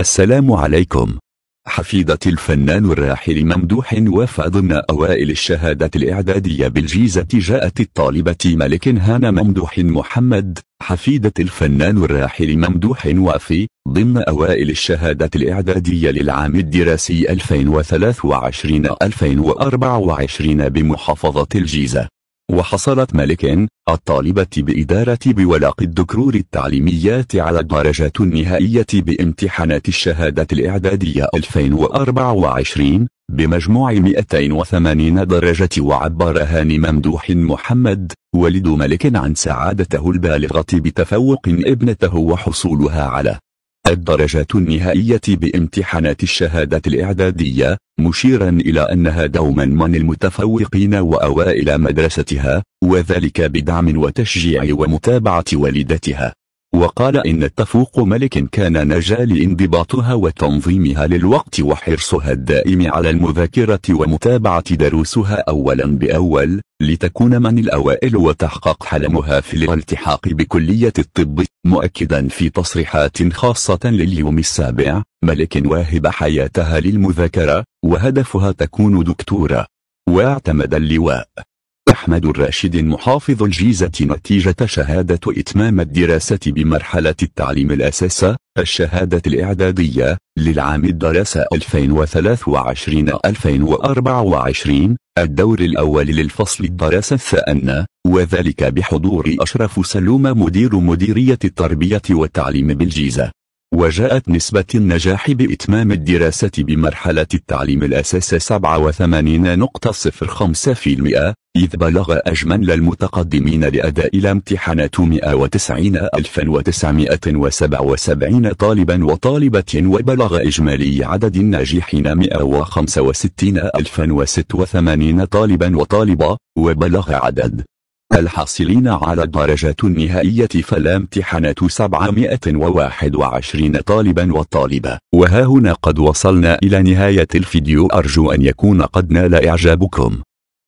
السلام عليكم حفيدة الفنان الراحل ممدوح وفى ضمن أوائل الشهادة الإعدادية بالجيزة جاءت الطالبة ملك هان ممدوح محمد حفيدة الفنان الراحل ممدوح وفي ضمن أوائل الشهادة الإعدادية للعام الدراسي 2023-2024 بمحافظة الجيزة وحصلت مالك الطالبة بإدارة بولاق الدكرور التعليميات على الدرجات النهائية بامتحانات الشهادة الإعدادية 2024 بمجموع 280 درجة وعبر هاني ممدوح محمد والد ملك عن سعادته البالغة بتفوق ابنته وحصولها على الدرجات النهائية بامتحانات الشهادة الإعدادية مشيرا إلى أنها دوما من المتفوقين وأوائل مدرستها وذلك بدعم وتشجيع ومتابعة والدتها وقال إن التفوق ملك كان نجا لانضباطها وتنظيمها للوقت وحرصها الدائم على المذاكرة ومتابعة دروسها أولا بأول لتكون من الأوائل وتحقق حلمها في الالتحاق بكلية الطب مؤكدا في تصريحات خاصة لليوم السابع ملك واهب حياتها للمذاكرة وهدفها تكون دكتورة واعتمد اللواء أحمد الراشد محافظ الجيزة نتيجة شهادة إتمام الدراسة بمرحلة التعليم الأساسة الشهادة الإعدادية للعام الدراسة 2023-2024 الدور الأول للفصل الدراسة الثاني وذلك بحضور أشرف سلوم مدير مديرية التربية والتعليم بالجيزة وجاءت نسبة النجاح بإتمام الدراسة بمرحلة التعليم الأساسي 87.05% إذ بلغ أجمل المتقدمين لأداء الامتحانات 190977 طالبا وطالبة وبلغ إجمالي عدد الناجحين 165086 طالبا وطالبة وبلغ عدد الحاصلين على الدرجات النهائية فالامتحانات 721 طالبا وطالبة وها هنا قد وصلنا إلى نهاية الفيديو أرجو أن يكون قد نال إعجابكم